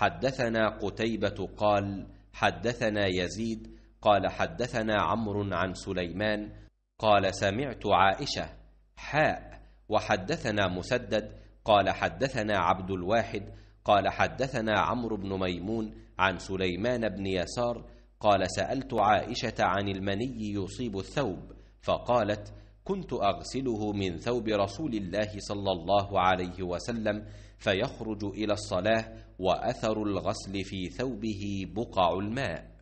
حدثنا قتيبة قال حدثنا يزيد قال حدثنا عمرو عن سليمان قال سمعت عائشة حاء وحدثنا مسدد قال حدثنا عبد الواحد قال حدثنا عمرو بن ميمون عن سليمان بن يسار قال سألت عائشة عن المني يصيب الثوب فقالت كنت أغسله من ثوب رسول الله صلى الله عليه وسلم فيخرج إلى الصلاة وأثر الغسل في ثوبه بقع الماء